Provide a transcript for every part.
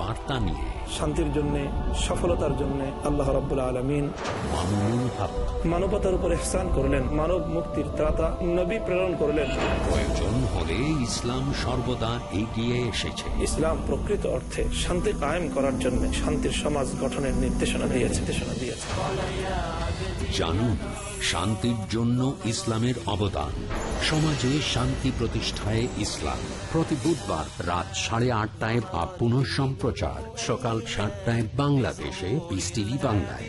বার্তা নিয়ে শান্তির জন্য সফলতার জন্য আল্লাহ রবাহ আলমিন মামুনুল হক মানবতার উপর এহসান করলেন মানব মুক্তির ত্রাতা নবী প্রেরণ করলেন প্রয়োজন হলে ইসলাম সর্বদা এগিয়ে এসেছে ইসলাম প্রকৃত অর্থে শান্তি কায়েম করার জন্য শান্তির সমাজ গঠনের নির্দেশনা দিয়েছে নির্দেশনা দিয়েছে জানুন শান্তির জন্য ইসলামের অবদান সমাজে শান্তি প্রতিষ্ঠায় ইসলাম প্রতি বুধবার রাত সাড়ে আটটায় বা পুনঃ সম্প্রচার সকাল সাতটায় বাংলাদেশে বিস টিভি বাংলায়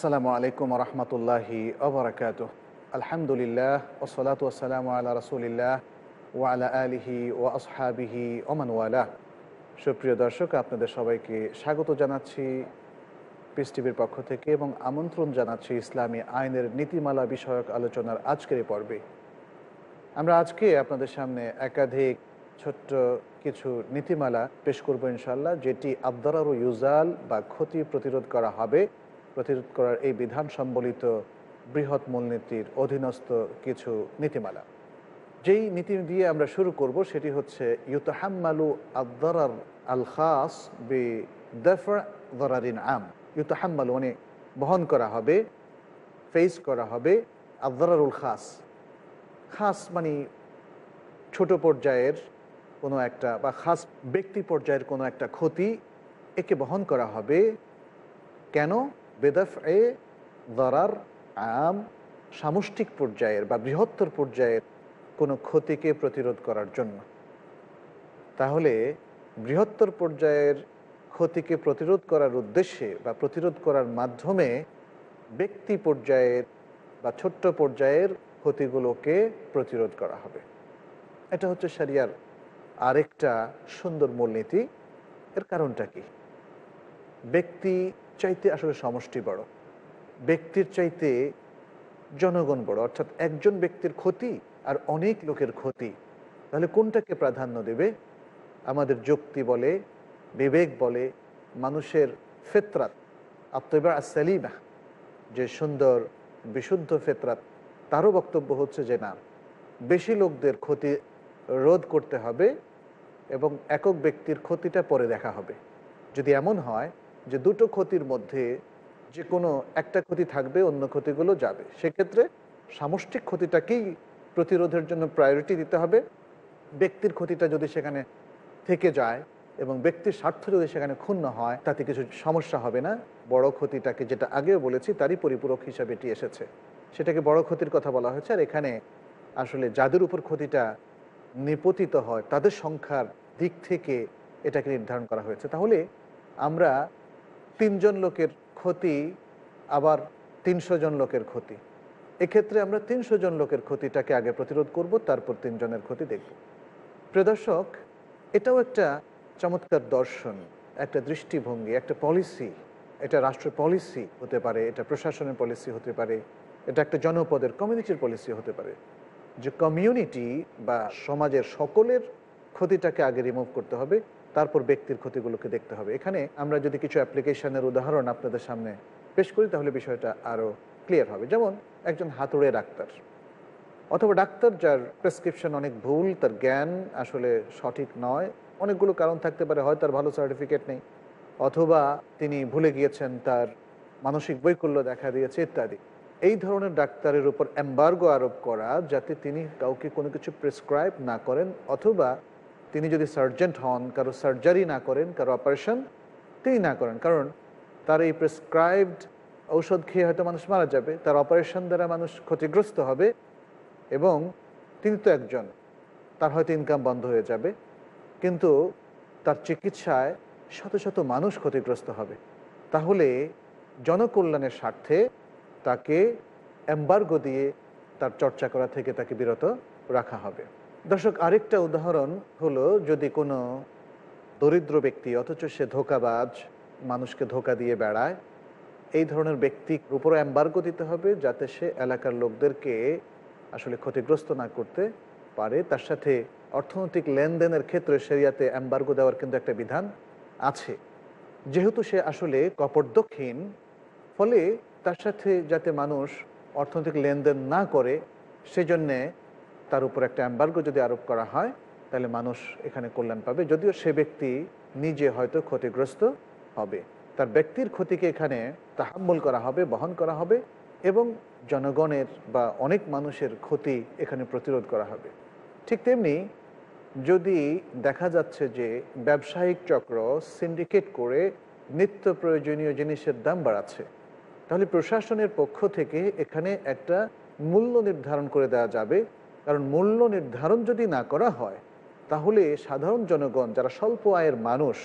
আসসালামু আলাইকুম রহমতুল্লাহি অবরাকাত আলহামদুলিল্লাহ ওসলাত ওসালাম আল্লাহ রসুলিল্লাহ ও আলা আলিহি ও আসহাবিহি ওমানওয়ালা সুপ্রিয় দর্শক আপনাদের সবাইকে স্বাগত জানাচ্ছি পিস টিভির পক্ষ থেকে এবং আমন্ত্রণ জানাচ্ছি ইসলামী আইনের নীতিমালা বিষয়ক আলোচনার আজকের পর্বে আমরা আজকে আপনাদের সামনে একাধিক ছোট্ট কিছু নীতিমালা পেশ করবো ইনশাল্লাহ যেটি আবদারারু ইউজাল বা ক্ষতি প্রতিরোধ করা হবে প্রতিরোধ করার এই বিধান সম্বলিত বৃহৎ মূলনীতির অধীনস্থ কিছু নীতিমালা যেই নীতি দিয়ে আমরা শুরু করব সেটি হচ্ছে ইউতাহাম্মালু আদার আল খাস বি দফারিন আম ইউতাহাম্মালু মানে বহন করা হবে ফেস করা হবে আদারুল খাস খাস মানে ছোট পর্যায়ের কোনো একটা বা খাস ব্যক্তি পর্যায়ের কোনো একটা ক্ষতি একে বহন করা হবে কেন বেদাফ এ দরার আম সামষ্টিক পর্যায়ের বা বৃহত্তর পর্যায়ের কোনো ক্ষতিকে প্রতিরোধ করার জন্য তাহলে বৃহত্তর পর্যায়ের ক্ষতিকে প্রতিরোধ করার উদ্দেশ্যে বা প্রতিরোধ করার মাধ্যমে ব্যক্তি পর্যায়ের বা ছোট্ট পর্যায়ের ক্ষতিগুলোকে প্রতিরোধ করা হবে এটা হচ্ছে সারিয়ার আরেকটা সুন্দর মূলনীতি এর কারণটা কি ব্যক্তি চাইতে আসলে সমষ্টি বড় ব্যক্তির চাইতে জনগণ বড় অর্থাৎ একজন ব্যক্তির ক্ষতি আর অনেক লোকের ক্ষতি তাহলে কোনটাকে প্রাধান্য দেবে আমাদের যুক্তি বলে বিবেক বলে মানুষের ফেতরাত আত্মবা সালিমা যে সুন্দর বিশুদ্ধ ফেতরাত তারও বক্তব্য হচ্ছে যে না বেশি লোকদের ক্ষতি রোধ করতে হবে এবং একক ব্যক্তির ক্ষতিটা পরে দেখা হবে যদি এমন হয় যে দুটো ক্ষতির মধ্যে যে কোনো একটা ক্ষতি থাকবে অন্য ক্ষতিগুলো যাবে সেক্ষেত্রে সামষ্টিক ক্ষতিটাকেই প্রতিরোধের জন্য প্রায়োরিটি দিতে হবে ব্যক্তির ক্ষতিটা যদি সেখানে থেকে যায় এবং ব্যক্তির স্বার্থ যদি সেখানে ক্ষুণ্ণ হয় তাতে কিছু সমস্যা হবে না বড় ক্ষতিটাকে যেটা আগেও বলেছি তারই পরিপূরক হিসাবে এটি এসেছে সেটাকে বড় ক্ষতির কথা বলা হয়েছে আর এখানে আসলে যাদের উপর ক্ষতিটা নিপতিত হয় তাদের সংখ্যার দিক থেকে এটাকে নির্ধারণ করা হয়েছে তাহলে আমরা তিনজন লোকের ক্ষতি আবার তিনশো জন লোকের ক্ষতি এক্ষেত্রে আমরা তিনশো জন লোকের ক্ষতিটাকে আগে প্রতিরোধ করব তারপর তিনজনের ক্ষতি দেখব প্রদর্শক এটাও একটা চমৎকার দর্শন একটা দৃষ্টিভঙ্গি একটা পলিসি এটা রাষ্ট্রের পলিসি হতে পারে এটা প্রশাসনের পলিসি হতে পারে এটা একটা জনপদের কমিউনিটির পলিসি হতে পারে যে কমিউনিটি বা সমাজের সকলের ক্ষতিটাকে আগে রিমুভ করতে হবে তারপর ব্যক্তির ক্ষতিগুলোকে দেখতে হবে এখানে আমরা যদি কিছু অ্যাপ্লিকেশনের উদাহরণ আপনাদের সামনে পেশ করি তাহলে বিষয়টা আরও ক্লিয়ার হবে যেমন একজন হাতুড়ে ডাক্তার অথবা ডাক্তার যার প্রেসক্রিপশন অনেক ভুল তার জ্ঞান আসলে সঠিক নয় অনেকগুলো কারণ থাকতে পারে হয় তার ভালো সার্টিফিকেট নেই অথবা তিনি ভুলে গিয়েছেন তার মানসিক বৈকল্য দেখা দিয়েছে ইত্যাদি এই ধরনের ডাক্তারের উপর অ্যাম্বার্গো আরোপ করা যাতে তিনি কাউকে কোনো কিছু প্রেসক্রাইব না করেন অথবা তিনি যদি সার্জেন্ট হন কারো সার্জারি না করেন কারো অপারেশন তিনি না করেন কারণ তার এই প্রেসক্রাইবড ঔষধ খেয়ে হয়তো মানুষ মারা যাবে তার অপারেশন দ্বারা মানুষ ক্ষতিগ্রস্ত হবে এবং তিনি তো একজন তার হয়তো ইনকাম বন্ধ হয়ে যাবে কিন্তু তার চিকিৎসায় শত শত মানুষ ক্ষতিগ্রস্ত হবে তাহলে জনকল্যাণের স্বার্থে তাকে অ্যাম্বার্গো দিয়ে তার চর্চা করা থেকে তাকে বিরত রাখা হবে দর্শক আরেকটা উদাহরণ হলো যদি কোনো দরিদ্র ব্যক্তি অথচ সে ধোকাবাজ মানুষকে ধোকা দিয়ে বেড়ায় এই ধরনের ব্যক্তির উপরও অ্যাম্বার্গো দিতে হবে যাতে সে এলাকার লোকদেরকে আসলে ক্ষতিগ্রস্ত না করতে পারে তার সাথে অর্থনৈতিক লেনদেনের ক্ষেত্রে সেরিয়াতে অ্যাম্বার্গো দেওয়ার কিন্তু একটা বিধান আছে যেহেতু সে আসলে কপটদক্ষিণ ফলে তার সাথে যাতে মানুষ অর্থনৈতিক লেনদেন না করে সেজন্যে তার উপর একটা অ্যাম্বার্গো যদি আরোপ করা হয় তাহলে মানুষ এখানে কল্যাণ পাবে যদিও সে ব্যক্তি নিজে হয়তো ক্ষতিগ্রস্ত হবে তার ব্যক্তির ক্ষতিকে এখানে তাহাম্মুল করা হবে বহন করা হবে এবং জনগণের বা অনেক মানুষের ক্ষতি এখানে প্রতিরোধ করা হবে ঠিক তেমনি যদি দেখা যাচ্ছে যে ব্যবসায়িক চক্র সিন্ডিকেট করে নিত্য প্রয়োজনীয় জিনিসের দাম বাড়াচ্ছে তাহলে প্রশাসনের পক্ষ থেকে এখানে একটা মূল্য নির্ধারণ করে দেওয়া যাবে কারণ মূল্য নির্ধারণ যদি না করা হয় তাহলে সাধারণ জনগণ যারা স্বল্প আয়ের মানুষ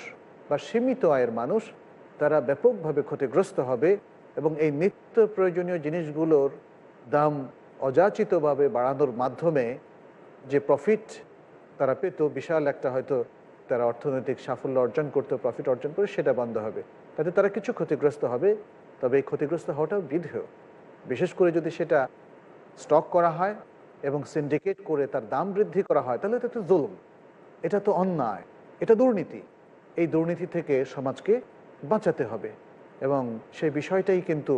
বা সীমিত আয়ের মানুষ তারা ব্যাপকভাবে ক্ষতিগ্রস্ত হবে এবং এই নিত্য প্রয়োজনীয় জিনিসগুলোর দাম অযাচিতভাবে বাড়ানোর মাধ্যমে যে প্রফিট তারা পেত বিশাল একটা হয়তো তারা অর্থনৈতিক সাফল্য অর্জন করতে প্রফিট অর্জন করে সেটা বন্ধ হবে তাতে তারা কিছু ক্ষতিগ্রস্ত হবে তবে এই ক্ষতিগ্রস্ত হওয়াটাও বিধেয় বিশেষ করে যদি সেটা স্টক করা হয় এবং সিন্ডিকেট করে তার দাম বৃদ্ধি করা হয় তাহলে এটা তো জুলুম এটা তো অন্যায় এটা দুর্নীতি এই দুর্নীতি থেকে সমাজকে বাঁচাতে হবে এবং সেই বিষয়টাই কিন্তু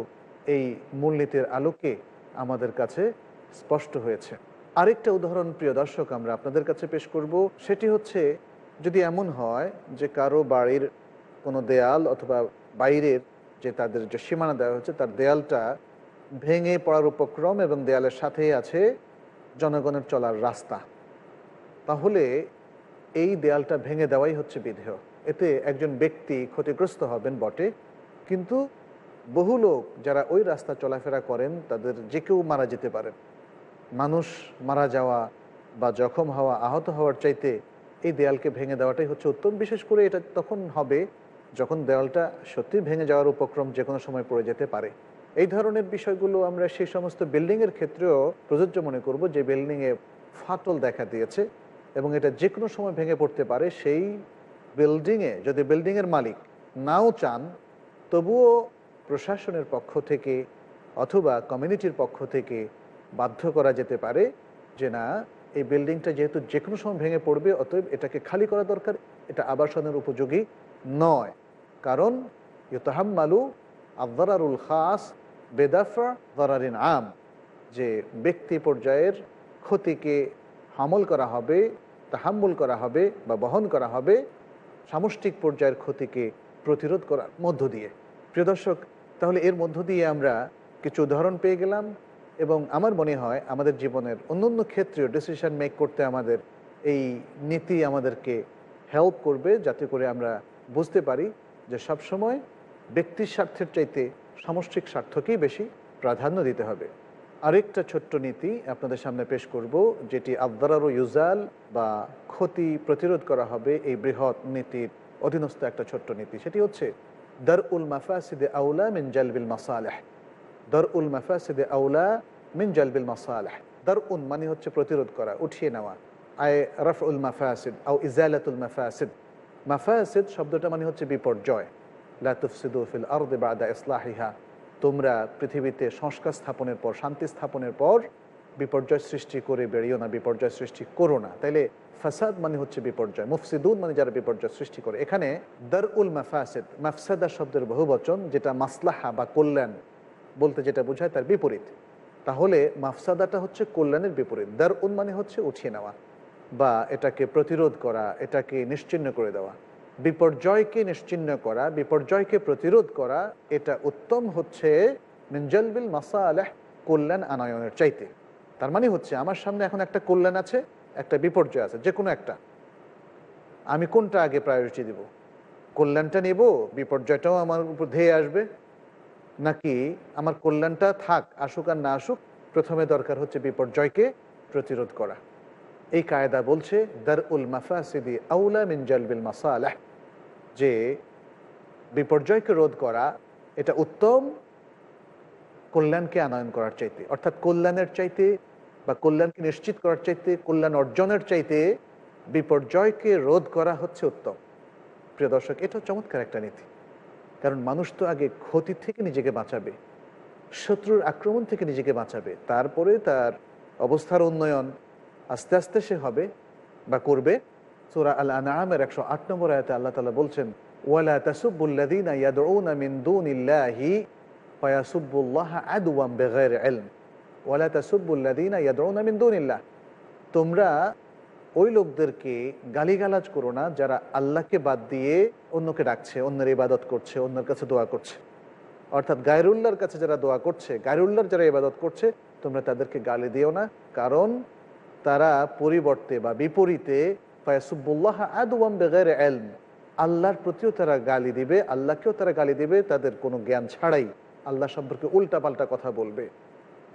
এই মূলনীতির আলোকে আমাদের কাছে স্পষ্ট হয়েছে আরেকটা উদাহরণ প্রিয় দর্শক আমরা আপনাদের কাছে পেশ করব সেটি হচ্ছে যদি এমন হয় যে কারো বাড়ির কোনো দেয়াল অথবা বাইরের যে তাদের যে সীমানা দেওয়া হচ্ছে তার দেয়ালটা ভেঙে পড়ার উপক্রম এবং দেয়ালের সাথেই আছে জনগণের চলার রাস্তা তাহলে এই দেয়ালটা ভেঙে দেওয়াই হচ্ছে বিধেয় এতে একজন ব্যক্তি ক্ষতিগ্রস্ত হবেন বটে কিন্তু বহু লোক যারা ওই রাস্তা চলাফেরা করেন তাদের যে কেউ মারা যেতে পারেন মানুষ মারা যাওয়া বা জখম হওয়া আহত হওয়ার চাইতে এই দেয়ালকে ভেঙে দেওয়াটাই হচ্ছে উত্তম বিশেষ করে এটা তখন হবে যখন দেয়ালটা সত্যি ভেঙে যাওয়ার উপক্রম যে কোনো সময় পড়ে যেতে পারে এই ধরনের বিষয়গুলো আমরা সেই সমস্ত বিল্ডিংয়ের ক্ষেত্রেও প্রযোজ্য মনে করব যে বিল্ডিংয়ে ফাটল দেখা দিয়েছে এবং এটা যে কোনো সময় ভেঙে পড়তে পারে সেই বিল্ডিংয়ে যদি বিল্ডিংয়ের মালিক নাও চান তবুও প্রশাসনের পক্ষ থেকে অথবা কমিউনিটির পক্ষ থেকে বাধ্য করা যেতে পারে যে না এই বিল্ডিংটা যেহেতু যে কোনো সময় ভেঙে পড়বে অতএব এটাকে খালি করা দরকার এটা আবাসনের উপযোগী নয় কারণ ইতাহাম্মালু আব্দারুল খাস বেদাফা দরারিন আম যে ব্যক্তি পর্যায়ের ক্ষতিকে হামল করা হবে হাম্বল করা হবে বা বহন করা হবে সামষ্টিক পর্যায়ের ক্ষতিকে প্রতিরোধ করার মধ্য দিয়ে প্রিয় দর্শক তাহলে এর মধ্য দিয়ে আমরা কিছু উদাহরণ পেয়ে গেলাম এবং আমার মনে হয় আমাদের জীবনের অন্য অন্য ক্ষেত্রেও ডিসিশান মেক করতে আমাদের এই নীতি আমাদেরকে হেল্প করবে যাতে করে আমরা বুঝতে পারি যে সবসময় ব্যক্তির স্বার্থের চাইতে সামষ্টিক স্বার্থকেই বেশি প্রাধান্য দিতে হবে আরেকটা ছোট্ট নীতি আপনাদের সামনে পেশ করব যেটি ও ইউজাল বা ক্ষতি প্রতিরোধ করা হবে এই বৃহৎ নীতির অধীনস্থ একটা ছোট্ট নীতি সেটি হচ্ছে দর উল মাফাসিদে আউলা মিন জালবিল মাসালেহ দর উল মাফাসিদে আউলা মিন জালবিল মাসালেহ দর উন মানে হচ্ছে প্রতিরোধ করা উঠিয়ে নেওয়া আয় রফ উল মাফাসিদ আউ ইজালাতুল মাফাসিদ মাফাসিদ শব্দটা মানে হচ্ছে বিপর্যয় লাতুফসিদুফিল আর্দ বাদা ইসলাহিহা তোমরা পৃথিবীতে সংস্কার স্থাপনের পর শান্তি স্থাপনের পর বিপর্যয় সৃষ্টি করে বেরিয়েও না বিপর্যয় সৃষ্টি করো না তাইলে ফাসাদ মানে হচ্ছে বিপর্যয় মুফসিদুন মানে যারা বিপর্যয় সৃষ্টি করে এখানে দর উল মাফাসেদ মাফসাদা শব্দের বহু বচন যেটা মাসলাহা বা কল্যাণ বলতে যেটা বোঝায় তার বিপরীত তাহলে মাফসাদাটা হচ্ছে কল্যাণের বিপরীত দার উন মানে হচ্ছে উঠিয়ে নেওয়া বা এটাকে প্রতিরোধ করা এটাকে নিশ্চিন্ন করে দেওয়া বিপর্যয়কে নিশ্চিন্ন করা বিপর্যয়কে প্রতিরোধ করা এটা উত্তম হচ্ছে মিনজলবিল মাসা আলহ কল্যাণ আনায়নের চাইতে তার মানে হচ্ছে আমার সামনে এখন একটা কল্যাণ আছে একটা বিপর্যয় আছে যে কোনো একটা আমি কোনটা আগে প্রায়োরিটি দেব কল্যাণটা নেব বিপর্যয়টাও আমার উপর ধেয়ে আসবে নাকি আমার কল্যাণটা থাক আসুক আর না আসুক প্রথমে দরকার হচ্ছে বিপর্যয়কে প্রতিরোধ করা এই কায়দা বলছে দার উল মাফাসিদি আউলা মিন জালবিল মাসালাহ যে বিপর্যয়কে রোধ করা এটা উত্তম কল্যাণকে আনয়ন করার চাইতে অর্থাৎ কল্যাণের চাইতে বা কল্যাণকে নিশ্চিত করার চাইতে কল্যাণ অর্জনের চাইতে বিপর্যয়কে রোধ করা হচ্ছে উত্তম প্রিয় দর্শক এটাও চমৎকার একটা নীতি কারণ মানুষ তো আগে ক্ষতি থেকে নিজেকে বাঁচাবে শত্রুর আক্রমণ থেকে নিজেকে বাঁচাবে তারপরে তার অবস্থার উন্নয়ন আস্তে আস্তে সে হবে বা করবে সুরা আল আনামের একশো আট নম্বর আয়তে আল্লাহ তালা বলছেন ওয়ালা ওয়ালা তোমরা ওই লোকদেরকে গালিগালাজ করো না যারা আল্লাহকে বাদ দিয়ে অন্যকে ডাকছে অন্যের ইবাদত করছে অন্যের কাছে দোয়া করছে অর্থাৎ গায়রুল্লাহর কাছে যারা দোয়া করছে গায়রুল্লাহর যারা ইবাদত করছে তোমরা তাদেরকে গালি দিও না কারণ তারা পরিবর্তে বা বিপরীতে ফায়াসুবুল্লাহ আদওয়াম বেগের এলম আল্লাহর প্রতিও তারা গালি দিবে আল্লাহকেও তারা গালি দিবে তাদের কোনো জ্ঞান ছাড়াই আল্লাহ সম্পর্কে উল্টাপাল্টা কথা বলবে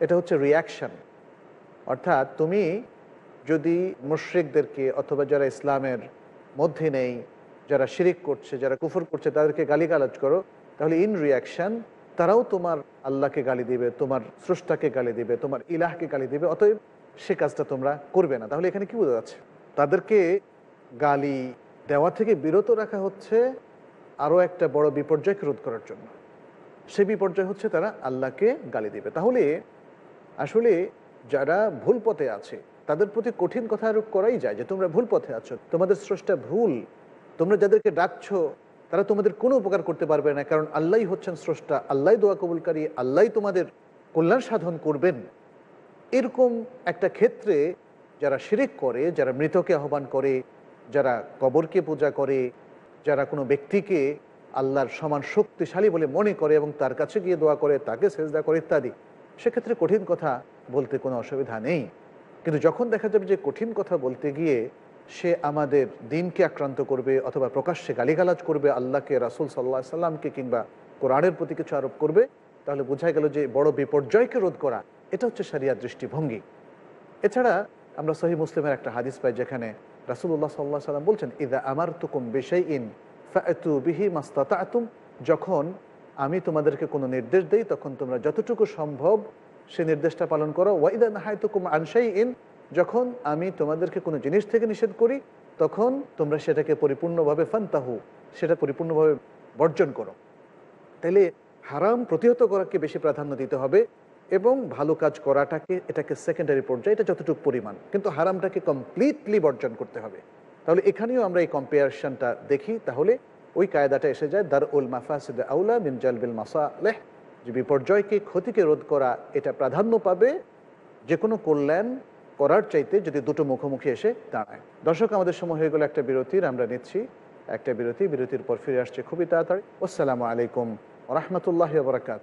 এটা হচ্ছে রিয়াকশান অর্থাৎ তুমি যদি মুশ্রিকদেরকে অথবা যারা ইসলামের মধ্যে নেই যারা শিরিক করছে যারা কুফর করছে তাদেরকে গালিগালাজ করো তাহলে ইন রিয়াকশান তারাও তোমার আল্লাহকে গালি দিবে তোমার স্রষ্টাকে গালি দিবে তোমার ইলাহকে গালি দিবে অতএব সে কাজটা তোমরা করবে না তাহলে এখানে কি বোঝা যাচ্ছে তাদেরকে গালি দেওয়া থেকে বিরত রাখা হচ্ছে আরও একটা বড় বিপর্যয়কে রোধ করার জন্য সে বিপর্যয় হচ্ছে তারা আল্লাহকে গালি দেবে তাহলে আসলে যারা ভুল পথে আছে তাদের প্রতি কঠিন কথা আরোপ করাই যায় যে তোমরা ভুল পথে আছো তোমাদের স্রষ্টা ভুল তোমরা যাদেরকে ডাকছো তারা তোমাদের কোনো উপকার করতে পারবে না কারণ আল্লাহ হচ্ছেন স্রষ্টা আল্লাহ দোয়া কবুলকারী আল্লাহ তোমাদের কল্যাণ সাধন করবেন এরকম একটা ক্ষেত্রে যারা শিরিক করে যারা মৃতকে আহ্বান করে যারা কবরকে পূজা করে যারা কোনো ব্যক্তিকে আল্লাহর সমান শক্তিশালী বলে মনে করে এবং তার কাছে গিয়ে দোয়া করে তাকে সেজদা করে ইত্যাদি সেক্ষেত্রে কঠিন কথা বলতে কোনো অসুবিধা নেই কিন্তু যখন দেখা যাবে যে কঠিন কথা বলতে গিয়ে সে আমাদের দিনকে আক্রান্ত করবে অথবা প্রকাশ্যে গালিগালাজ করবে আল্লাহকে রাসুল সাল্লাহ সাল্লামকে কিংবা কোরআনের প্রতি কিছু আরোপ করবে তাহলে বোঝা গেল যে বড় বিপর্যয়কে রোধ করা এটা হচ্ছে সারিয়া দৃষ্টিভঙ্গি এছাড়া আমরা সহি মুসলিমের একটা হাদিস পাই যেখানে রাসুল্লাহ সাল্লাহ সাল্লাম বলছেন ইদা আমার তুকুম বেশাই ইন বিহি মাস্তাতা আতুম যখন আমি তোমাদেরকে কোনো নির্দেশ দেই তখন তোমরা যতটুকু সম্ভব সে নির্দেশটা পালন করো ওয়াইদা নাহাই তুকুম আনসাই ইন যখন আমি তোমাদেরকে কোনো জিনিস থেকে নিষেধ করি তখন তোমরা সেটাকে পরিপূর্ণভাবে ফান্তাহু সেটা পরিপূর্ণভাবে বর্জন করো তাইলে হারাম প্রতিহত করাকে বেশি প্রাধান্য দিতে হবে এবং ভালো কাজ করাটাকে এটাকে সেকেন্ডারি পর্যায়ে এটা যতটুকু পরিমাণ কিন্তু হারামটাকে কমপ্লিটলি বর্জন করতে হবে তাহলে এখানেও আমরা এই কম্পেয়ারশনটা দেখি তাহলে ওই কায়দাটা এসে যায় দার উল মাফাসিদ আউলা মিন জালবিল মাসালেহ যে বিপর্যয়কে ক্ষতিকে রোধ করা এটা প্রাধান্য পাবে যে কোনো কল্যাণ করার চাইতে যদি দুটো মুখোমুখি এসে দাঁড়ায় দর্শক আমাদের সময় হয়ে গেল একটা বিরতির আমরা নিচ্ছি একটা বিরতি বিরতির পর ফিরে আসছে খুবই তাড়াতাড়ি আসসালামু আলাইকুম রহমতুল্লাহ বরাকাত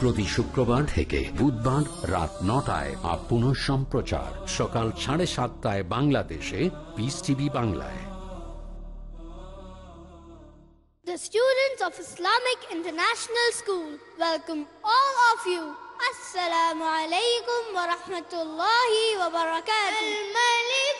প্রতি শুক্রবার থেকে বুধবার রাত নটায় আর পুনঃ সম্প্রচার সকাল সাড়ে সাতটায় বাংলাদেশে পিস টিভি বাংলায় The students of Islamic International School welcome all of you. Assalamu alaikum wa rahmatullahi wa barakatuh. Al-Malik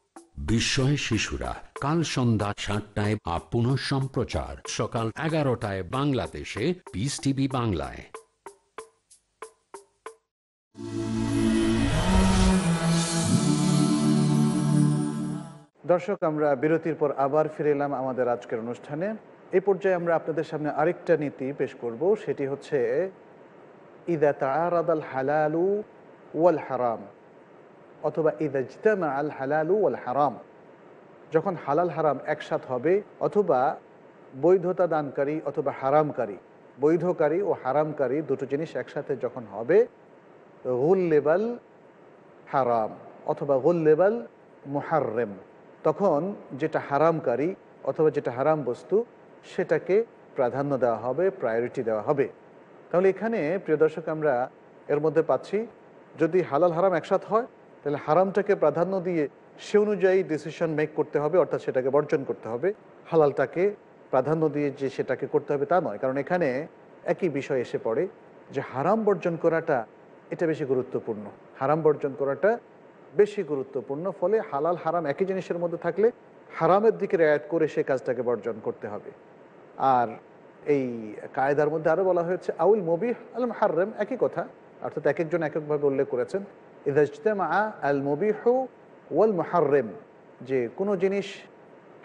বিস্ময় শিশুরা কাল সন্ধ্যা সাতটায় আপন সম্প্রচার সকাল এগারোটায় বাংলাদেশে পিস টিভি বাংলায় দর্শক আমরা বিরতির পর আবার ফিরে এলাম আমাদের আজকের অনুষ্ঠানে এ পর্যায়ে আমরা আপনাদের সামনে আরেকটা নীতি পেশ করব সেটি হচ্ছে ইদা তারাদাল হালালু ওয়াল হারাম অথবা ইদাজতামা আল হালালু আল হারাম যখন হালাল হারাম একসাথ হবে অথবা বৈধতা দানকারী অথবা হারামকারী বৈধকারী ও হারামকারী দুটো জিনিস একসাথে যখন হবে লেবাল হারাম অথবা লেবাল মোহারেম তখন যেটা হারামকারী অথবা যেটা হারাম বস্তু সেটাকে প্রাধান্য দেওয়া হবে প্রায়োরিটি দেওয়া হবে তাহলে এখানে প্রিয় দর্শক আমরা এর মধ্যে পাচ্ছি যদি হালাল হারাম একসাথ হয় তাহলে হারামটাকে প্রাধান্য দিয়ে সে অনুযায়ী ডিসিশন মেক করতে হবে অর্থাৎ সেটাকে বর্জন করতে হবে হালালটাকে প্রাধান্য দিয়ে যে সেটাকে করতে হবে তা নয় কারণ এখানে একই বিষয় এসে পড়ে যে হারাম বর্জন করাটা এটা বেশি গুরুত্বপূর্ণ হারাম বর্জন করাটা বেশি গুরুত্বপূর্ণ ফলে হালাল হারাম একই জিনিসের মধ্যে থাকলে হারামের দিকে রেয়াত করে সে কাজটাকে বর্জন করতে হবে আর এই কায়দার মধ্যে আরও বলা হয়েছে আউল মবি আলম হাররাম একই কথা অর্থাৎ এক একজন এক একভাবে উল্লেখ করেছেন ইদা ইজতেমা আল ওয়াল মহার্রেম যে কোনো জিনিস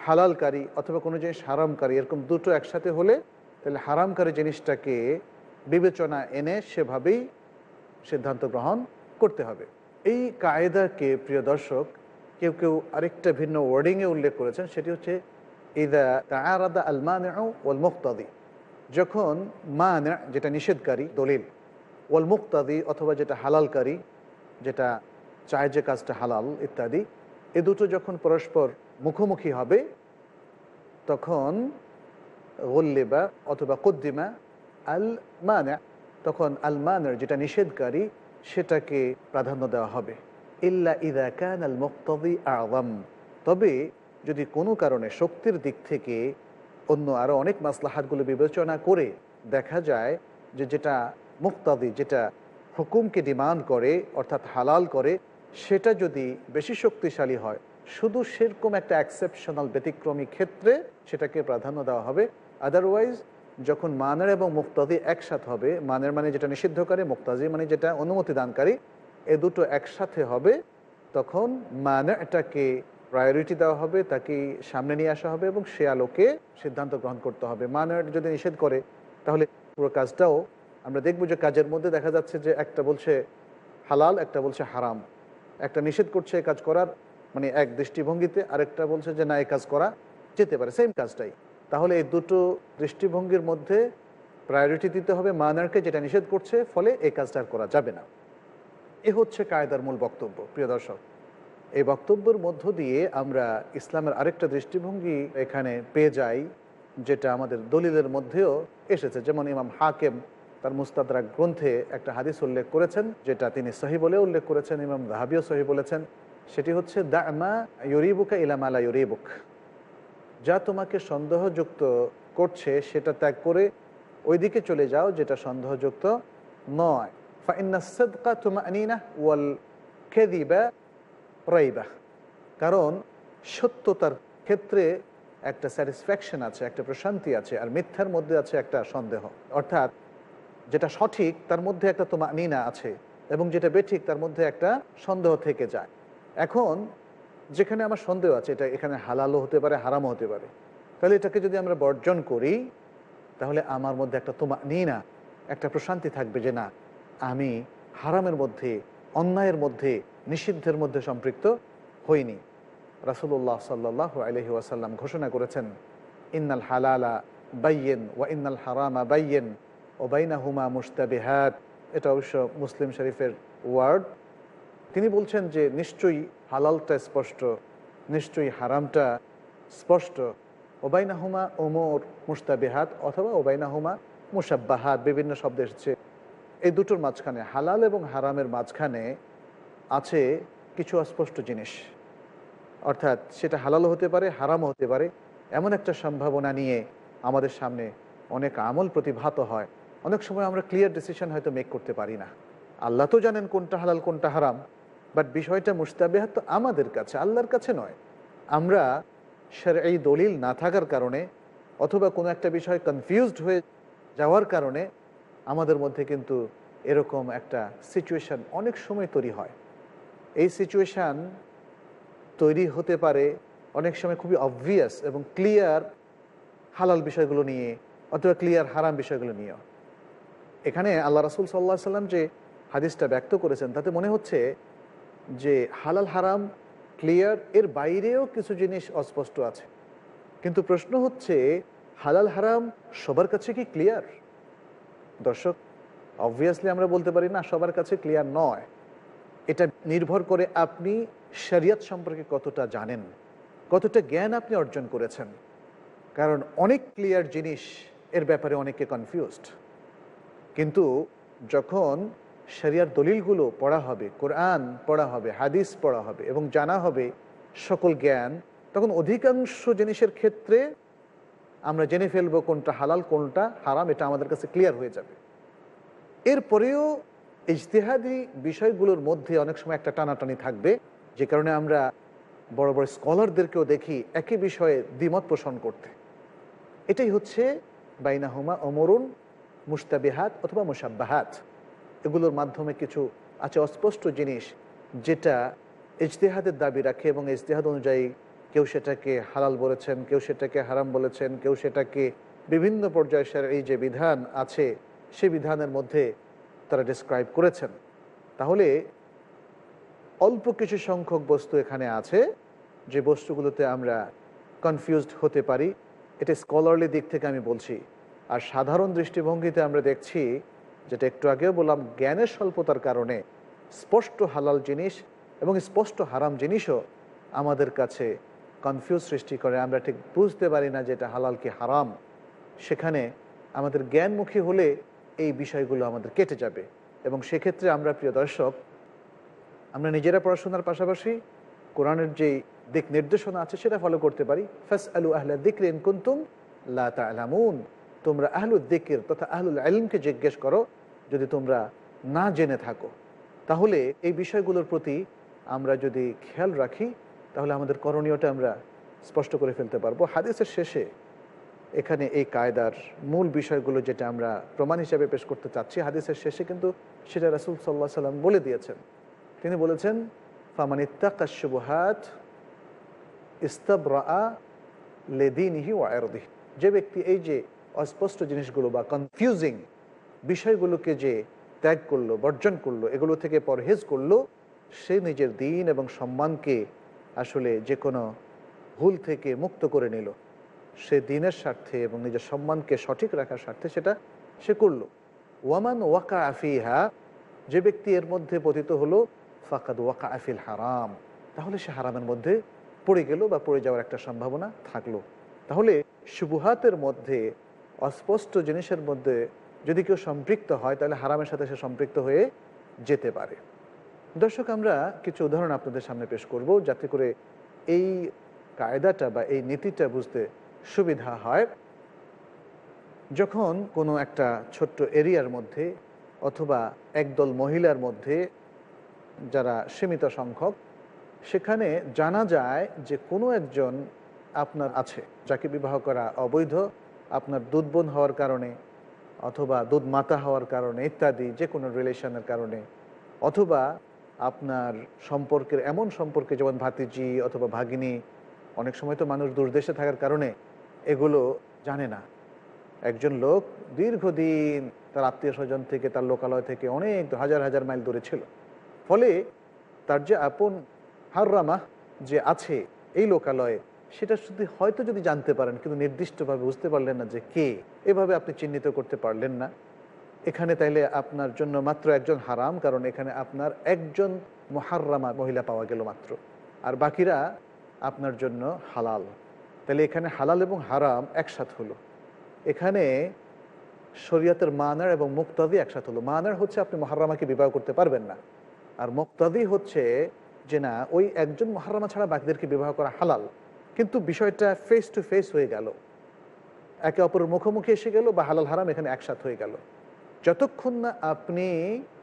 হালালকারী অথবা কোনো জিনিস হারামকারী এরকম দুটো একসাথে হলে তাহলে হারামকারী জিনিসটাকে বিবেচনা এনে সেভাবেই সিদ্ধান্ত গ্রহণ করতে হবে এই কায়দাকে প্রিয় দর্শক কেউ কেউ আরেকটা ভিন্ন ওয়ার্ডিংয়ে উল্লেখ করেছেন সেটি হচ্ছে ইদা আদা আল মানে ওয়াল মুক্তাদি যখন মানে যেটা নিষেধকারী দলিল ওয়াল মুক্তাদি অথবা যেটা হালালকারী যেটা চায় যে কাজটা হালাল ইত্যাদি এ দুটো যখন পরস্পর মুখোমুখি হবে তখন গল্লিবা অথবা কদ্দিমা আল মানে তখন আল মানের যেটা নিষেধকারী সেটাকে প্রাধান্য দেওয়া হবে ইল্লা ইদা কান আল মুক্তি আওয়াম তবে যদি কোনো কারণে শক্তির দিক থেকে অন্য আরও অনেক মাসলাহাতগুলো বিবেচনা করে দেখা যায় যে যেটা মুক্তাদি যেটা হুকুমকে ডিমান্ড করে অর্থাৎ হালাল করে সেটা যদি বেশি শক্তিশালী হয় শুধু সেরকম একটা অ্যাকসেপশনাল ব্যতিক্রমী ক্ষেত্রে সেটাকে প্রাধান্য দেওয়া হবে আদারওয়াইজ যখন মানের এবং মুক্তাদি একসাথে হবে মানের মানে যেটা নিষিদ্ধকারী মুক্তাজি মানে যেটা অনুমতি দানকারী এ দুটো একসাথে হবে তখন মানেটাকে প্রায়োরিটি দেওয়া হবে তাকে সামনে নিয়ে আসা হবে এবং সে আলোকে সিদ্ধান্ত গ্রহণ করতে হবে মানের যদি নিষেধ করে তাহলে পুরো কাজটাও আমরা দেখব যে কাজের মধ্যে দেখা যাচ্ছে যে একটা বলছে হালাল একটা বলছে হারাম একটা নিষেধ করছে কাজ করার মানে এক দৃষ্টিভঙ্গিতে আরেকটা বলছে যে না এই কাজ করা যেতে পারে সেম কাজটাই তাহলে এই দুটো দৃষ্টিভঙ্গির মধ্যে প্রায়োরিটি দিতে হবে মানারকে যেটা নিষেধ করছে ফলে এই কাজটা করা যাবে না এ হচ্ছে কায়দার মূল বক্তব্য প্রিয় দর্শক এই বক্তব্যের মধ্য দিয়ে আমরা ইসলামের আরেকটা দৃষ্টিভঙ্গি এখানে পেয়ে যাই যেটা আমাদের দলিলের মধ্যেও এসেছে যেমন ইমাম হাকেম তার মুস্তাদরা গ্রন্থে একটা হাদিস উল্লেখ করেছেন যেটা তিনি সহি বলে উল্লেখ করেছেন ইমাম দাহাবিও সহি বলেছেন সেটি হচ্ছে দা আমা ইউরিবুকা ইলামালা ইউরিবুক যা তোমাকে সন্দেহযুক্ত করছে সেটা ত্যাগ করে ওইদিকে চলে যাও যেটা সন্দেহযুক্ত নয় ফাইনাসদকা তুমা আনিনা ওয়াল খেদিবা প্রাইবা কারণ সত্যতার ক্ষেত্রে একটা স্যাটিসফ্যাকশন আছে একটা প্রশান্তি আছে আর মিথ্যার মধ্যে আছে একটা সন্দেহ অর্থাৎ যেটা সঠিক তার মধ্যে একটা তোমা নিনা আছে এবং যেটা বেঠিক তার মধ্যে একটা সন্দেহ থেকে যায় এখন যেখানে আমার সন্দেহ আছে এটা এখানে হালালও হতে পারে হারামও হতে পারে তাহলে এটাকে যদি আমরা বর্জন করি তাহলে আমার মধ্যে একটা তোমা নিনা একটা প্রশান্তি থাকবে যে না আমি হারামের মধ্যে অন্যায়ের মধ্যে নিষিদ্ধের মধ্যে সম্পৃক্ত হইনি রাসুল্লাহ সাল্লাহ আলহি ওয়াসাল্লাম ঘোষণা করেছেন ইন্নাল হালালা বাইয়েন ওয়া ইন্নাল হারামা বাইয়েন ওবাইনা হুমা মুস্তাবিহাত এটা অবশ্য মুসলিম শরীফের ওয়ার্ড তিনি বলছেন যে নিশ্চয়ই হালালটা স্পষ্ট নিশ্চয়ই হারামটা স্পষ্ট হুমা ওমর মুস্তাবিহাত অথবা হুমা মুসাব্বাহাত বিভিন্ন শব্দ এসেছে এই দুটোর মাঝখানে হালাল এবং হারামের মাঝখানে আছে কিছু অস্পষ্ট জিনিস অর্থাৎ সেটা হালালও হতে পারে হারামও হতে পারে এমন একটা সম্ভাবনা নিয়ে আমাদের সামনে অনেক আমল প্রতিভাত হয় অনেক সময় আমরা ক্লিয়ার ডিসিশন হয়তো মেক করতে পারি না আল্লাহ তো জানেন কোনটা হালাল কোনটা হারাম বাট বিষয়টা মুস্তাবেহা তো আমাদের কাছে আল্লাহর কাছে নয় আমরা এই দলিল না থাকার কারণে অথবা কোনো একটা বিষয় কনফিউজড হয়ে যাওয়ার কারণে আমাদের মধ্যে কিন্তু এরকম একটা সিচুয়েশান অনেক সময় তৈরি হয় এই সিচুয়েশান তৈরি হতে পারে অনেক সময় খুবই অবভিয়াস এবং ক্লিয়ার হালাল বিষয়গুলো নিয়ে অথবা ক্লিয়ার হারাম বিষয়গুলো নিয়ে এখানে আল্লাহ রাসুল সাল্লাহ সাল্লাম যে হাদিসটা ব্যক্ত করেছেন তাতে মনে হচ্ছে যে হালাল হারাম ক্লিয়ার এর বাইরেও কিছু জিনিস অস্পষ্ট আছে কিন্তু প্রশ্ন হচ্ছে হালাল হারাম সবার কাছে কি ক্লিয়ার দর্শক অবভিয়াসলি আমরা বলতে পারি না সবার কাছে ক্লিয়ার নয় এটা নির্ভর করে আপনি শরিয়ত সম্পর্কে কতটা জানেন কতটা জ্ঞান আপনি অর্জন করেছেন কারণ অনেক ক্লিয়ার জিনিস এর ব্যাপারে অনেকে কনফিউজড কিন্তু যখন শরিয়ার দলিলগুলো পড়া হবে কোরআন পড়া হবে হাদিস পড়া হবে এবং জানা হবে সকল জ্ঞান তখন অধিকাংশ জিনিসের ক্ষেত্রে আমরা জেনে ফেলবো কোনটা হালাল কোনটা হারাম এটা আমাদের কাছে ক্লিয়ার হয়ে যাবে এরপরেও ইজতেহাদি বিষয়গুলোর মধ্যে অনেক সময় একটা টানাটানি থাকবে যে কারণে আমরা বড় বড় স্কলারদেরকেও দেখি একই বিষয়ে দ্বিমত পোষণ করতে এটাই হচ্ছে বাইনাহুমা অমরুন মুস্তাবিহাত অথবা মুসাব্বাহাত এগুলোর মাধ্যমে কিছু আছে অস্পষ্ট জিনিস যেটা ইজতেহাদের দাবি রাখে এবং ইজতেহাদ অনুযায়ী কেউ সেটাকে হালাল বলেছেন কেউ সেটাকে হারাম বলেছেন কেউ সেটাকে বিভিন্ন পর্যায়ে এই যে বিধান আছে সে বিধানের মধ্যে তারা ডিসক্রাইব করেছেন তাহলে অল্প কিছু সংখ্যক বস্তু এখানে আছে যে বস্তুগুলোতে আমরা কনফিউজড হতে পারি এটা স্কলারলি দিক থেকে আমি বলছি আর সাধারণ দৃষ্টিভঙ্গিতে আমরা দেখছি যেটা একটু আগেও বললাম জ্ঞানের স্বল্পতার কারণে স্পষ্ট হালাল জিনিস এবং স্পষ্ট হারাম জিনিসও আমাদের কাছে কনফিউজ সৃষ্টি করে আমরা ঠিক বুঝতে পারি না যে এটা হালাল কি হারাম সেখানে আমাদের জ্ঞানমুখী হলে এই বিষয়গুলো আমাদের কেটে যাবে এবং সেক্ষেত্রে আমরা প্রিয় দর্শক আমরা নিজেরা পড়াশোনার পাশাপাশি কোরআনের যেই দিক নির্দেশনা আছে সেটা ফলো করতে পারি ফেস আলু আহলা দিক রেন কুন্তুম লা আলামুন তোমরা আহলুদ দিকের তথা আহলুল আলিমকে জিজ্ঞেস করো যদি তোমরা না জেনে থাকো তাহলে এই বিষয়গুলোর প্রতি আমরা যদি খেয়াল রাখি তাহলে আমাদের করণীয়টা আমরা স্পষ্ট করে ফেলতে পারবো হাদিসের শেষে এখানে এই কায়দার মূল বিষয়গুলো যেটা আমরা প্রমাণ হিসাবে পেশ করতে চাচ্ছি হাদিসের শেষে কিন্তু সেটা রাসুল সাল্লাহ সাল্লাম বলে দিয়েছেন তিনি বলেছেন ফামানিত্তা কাশ্যবহাত ইস্তাবরা লেদিনহি ওয়ারদিহি যে ব্যক্তি এই যে অস্পষ্ট জিনিসগুলো বা কনফিউজিং বিষয়গুলোকে যে ত্যাগ করলো বর্জন করলো এগুলো থেকে পরহেজ করলো সে নিজের দিন এবং সম্মানকে আসলে যে কোনো ভুল থেকে মুক্ত করে নিল সে দিনের স্বার্থে এবং নিজের সম্মানকে সঠিক রাখার স্বার্থে সেটা সে করল ওয়ামান ওয়াকা আফিহা যে ব্যক্তি এর মধ্যে পতিত হলো ফাকাদ ওয়াকা আফিল হারাম তাহলে সে হারামের মধ্যে পড়ে গেল বা পড়ে যাওয়ার একটা সম্ভাবনা থাকলো তাহলে সুবুহাতের মধ্যে অস্পষ্ট জিনিসের মধ্যে যদি কেউ সম্পৃক্ত হয় তাহলে হারামের সাথে সে সম্পৃক্ত হয়ে যেতে পারে দর্শক আমরা কিছু উদাহরণ আপনাদের সামনে পেশ করব যাতে করে এই কায়দাটা বা এই নীতিটা বুঝতে সুবিধা হয় যখন কোনো একটা ছোট্ট এরিয়ার মধ্যে অথবা একদল মহিলার মধ্যে যারা সীমিত সংখ্যক সেখানে জানা যায় যে কোনো একজন আপনার আছে যাকে বিবাহ করা অবৈধ আপনার দুধ বোন হওয়ার কারণে অথবা দুধ মাতা হওয়ার কারণে ইত্যাদি যে কোনো রিলেশনের কারণে অথবা আপনার সম্পর্কের এমন সম্পর্কে যেমন ভাতিজি অথবা ভাগিনী অনেক সময় তো মানুষ দুর্দেশে থাকার কারণে এগুলো জানে না একজন লোক দীর্ঘদিন তার আত্মীয় স্বজন থেকে তার লোকালয় থেকে অনেক হাজার হাজার মাইল দূরে ছিল ফলে তার যে আপন হাররামা যে আছে এই লোকালয়ে সেটা শুধু হয়তো যদি জানতে পারেন কিন্তু নির্দিষ্টভাবে বুঝতে পারলেন না যে কে এভাবে আপনি চিহ্নিত করতে পারলেন না এখানে তাইলে আপনার জন্য মাত্র একজন হারাম কারণ এখানে আপনার একজন মহারামা মহিলা পাওয়া গেল মাত্র আর বাকিরা আপনার জন্য হালাল তাহলে এখানে হালাল এবং হারাম একসাথ হলো এখানে শরীয়তের মানার এবং মুক্তাদি একসাথ হলো মানার হচ্ছে আপনি মহারামাকে বিবাহ করতে পারবেন না আর মুক্তাদি হচ্ছে যে না ওই একজন মহারামা ছাড়া বাকিদেরকে বিবাহ করা হালাল কিন্তু বিষয়টা ফেস টু ফেস হয়ে গেল একে অপরের মুখোমুখি এসে গেল বা হালাল হারাম এখানে একসাথ হয়ে গেল যতক্ষণ না আপনি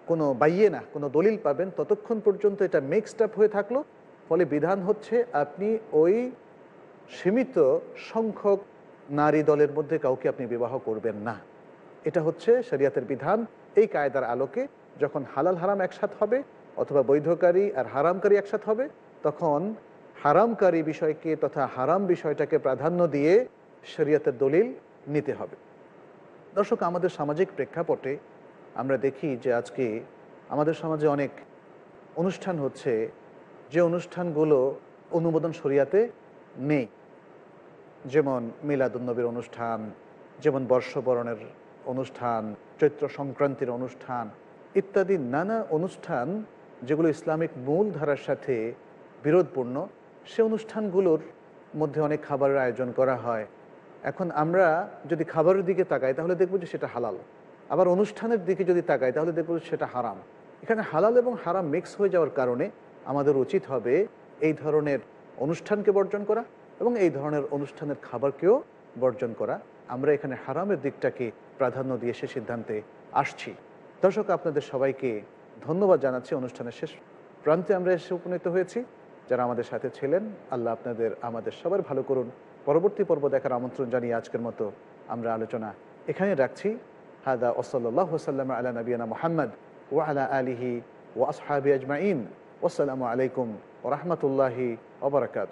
কোনো বাইয়ে না কোনো দলিল পাবেন ততক্ষণ পর্যন্ত এটা মিক্সড আপ হয়ে থাকলো ফলে বিধান হচ্ছে আপনি ওই সীমিত সংখ্যক নারী দলের মধ্যে কাউকে আপনি বিবাহ করবেন না এটা হচ্ছে শরিয়াতের বিধান এই কায়দার আলোকে যখন হালাল হারাম একসাথ হবে অথবা বৈধকারী আর হারামকারী একসাথ হবে তখন হারামকারী বিষয়কে তথা হারাম বিষয়টাকে প্রাধান্য দিয়ে শরীয়তের দলিল নিতে হবে দর্শক আমাদের সামাজিক প্রেক্ষাপটে আমরা দেখি যে আজকে আমাদের সমাজে অনেক অনুষ্ঠান হচ্ছে যে অনুষ্ঠানগুলো অনুমোদন শরিয়াতে নেই যেমন মিলাদুন্নবীর অনুষ্ঠান যেমন বর্ষবরণের অনুষ্ঠান চৈত্র সংক্রান্তির অনুষ্ঠান ইত্যাদি নানা অনুষ্ঠান যেগুলো ইসলামিক মূলধারার সাথে বিরোধপূর্ণ সে অনুষ্ঠানগুলোর মধ্যে অনেক খাবারের আয়োজন করা হয় এখন আমরা যদি খাবারের দিকে তাকাই তাহলে দেখব যে সেটা হালাল আবার অনুষ্ঠানের দিকে যদি তাকাই তাহলে দেখব সেটা হারাম এখানে হালাল এবং হারাম মিক্স হয়ে যাওয়ার কারণে আমাদের উচিত হবে এই ধরনের অনুষ্ঠানকে বর্জন করা এবং এই ধরনের অনুষ্ঠানের খাবারকেও বর্জন করা আমরা এখানে হারামের দিকটাকে প্রাধান্য দিয়ে সে সিদ্ধান্তে আসছি দর্শক আপনাদের সবাইকে ধন্যবাদ জানাচ্ছি অনুষ্ঠানের শেষ প্রান্তে আমরা এসে উপনীত হয়েছি যারা আমাদের সাথে ছিলেন আল্লাহ আপনাদের আমাদের সবার ভালো করুন পরবর্তী পর্ব দেখার আমন্ত্রণ জানিয়ে আজকের মতো আমরা আলোচনা এখানে রাখছি হাদা ওসল্লাহ সাল্লাম আলা নবীনা মোহাম্মদ ও আলা আলিহি ও আসহাবি আজমাইন ওসালামু আলাইকুম ও রহমতুল্লাহি ওবরাকাত